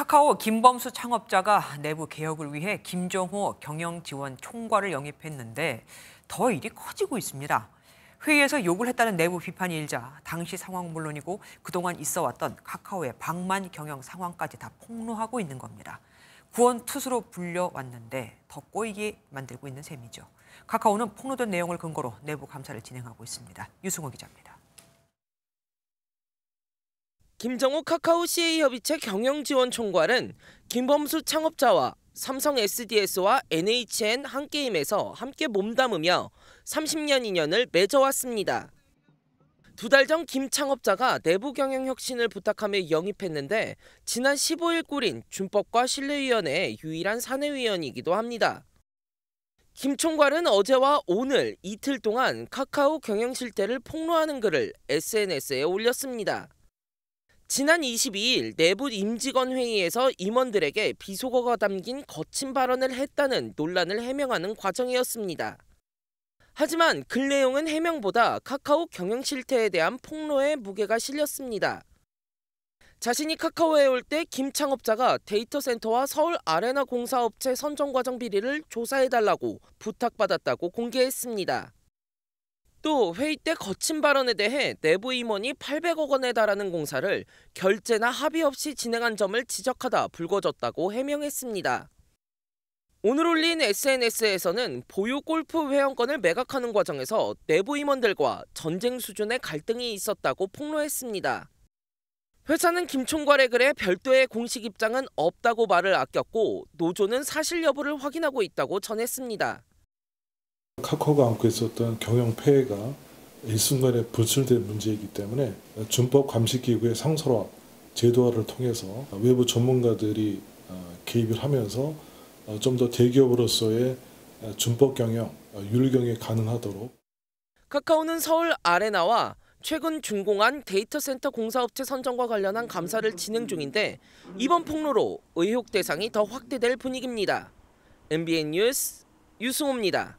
카카오 김범수 창업자가 내부 개혁을 위해 김정호 경영지원 총괄을 영입했는데 더 일이 커지고 있습니다. 회의에서 욕을 했다는 내부 비판이 일자 당시 상황 물론이고 그동안 있어왔던 카카오의 방만 경영 상황까지 다 폭로하고 있는 겁니다. 구원 투수로 불려왔는데 더 꼬이게 만들고 있는 셈이죠. 카카오는 폭로된 내용을 근거로 내부 감사를 진행하고 있습니다. 유승호 기자입니다. 김정욱 카카오 CA 협의체 경영지원총괄은 김범수 창업자와 삼성 SDS와 NHN 한게임에서 함께 몸담으며 30년 인연을 맺어왔습니다. 두 달 전 김창업자가 내부 경영 혁신을 부탁하며 영입했는데 지난 15일 꾸린 준법과 신뢰위원회의 유일한 사내위원이기도 합니다. 김 총괄은 어제와 오늘 이틀 동안 카카오 경영 실태를 폭로하는 글을 SNS에 올렸습니다. 지난 22일 내부 임직원 회의에서 임원들에게 비속어가 담긴 거친 발언을 했다는 논란을 해명하는 과정이었습니다. 하지만 글 내용은 해명보다 카카오 경영 실태에 대한 폭로에 무게가 실렸습니다. 자신이 카카오에 올 때김 창업자가 데이터 센터와 서울 아레나 공사업체 선정 과정 비리를 조사해달라고 부탁받았다고 공개했습니다. 또 회의 때 거친 발언에 대해 내부 임원이 800억 원에 달하는 공사를 결제나 합의 없이 진행한 점을 지적하다 불거졌다고 해명했습니다. 오늘 올린 SNS에서는 보유 골프 회원권을 매각하는 과정에서 내부 임원들과 전쟁 수준의 갈등이 있었다고 폭로했습니다. 회사는 김총괄의 글에 별도의 공식 입장은 없다고 말을 아꼈고 노조는 사실 여부를 확인하고 있다고 전했습니다. 카카오가 안고 있었던 경영 폐해가 일순간에 분출된 문제이기 때문에 준법 감시기구의 상설화, 제도화를 통해서 외부 전문가들이 어, 개입을 하면서 어, 좀더 대기업으로서의 어, 준법 경영, 율경이 가능하도록. 카카오는 서울 아레나와 최근 준공한 데이터센터 공사업체 선정과 관련한 감사를 진행 중인데 이번 폭로로 의혹 대상이 더 확대될 분위기입니다. MBN 뉴스 유승호입니다.